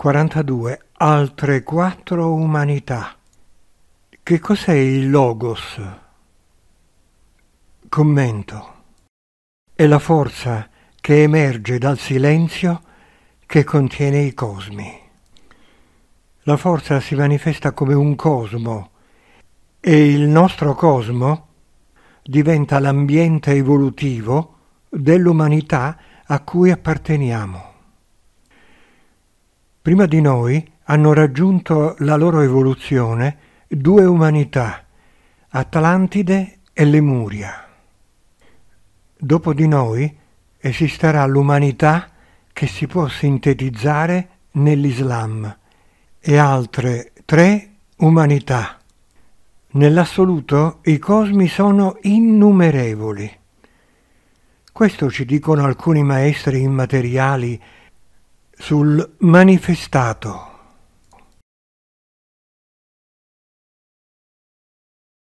42. Altre quattro umanità. Che cos'è il logos? Commento. È la forza che emerge dal silenzio che contiene i cosmi. La forza si manifesta come un cosmo e il nostro cosmo diventa l'ambiente evolutivo dell'umanità a cui apparteniamo. Prima di noi hanno raggiunto la loro evoluzione due umanità, Atlantide e Lemuria. Dopo di noi esisterà l'umanità che si può sintetizzare nell'Islam e altre tre umanità. Nell'assoluto i cosmi sono innumerevoli. Questo ci dicono alcuni maestri immateriali sul manifestato.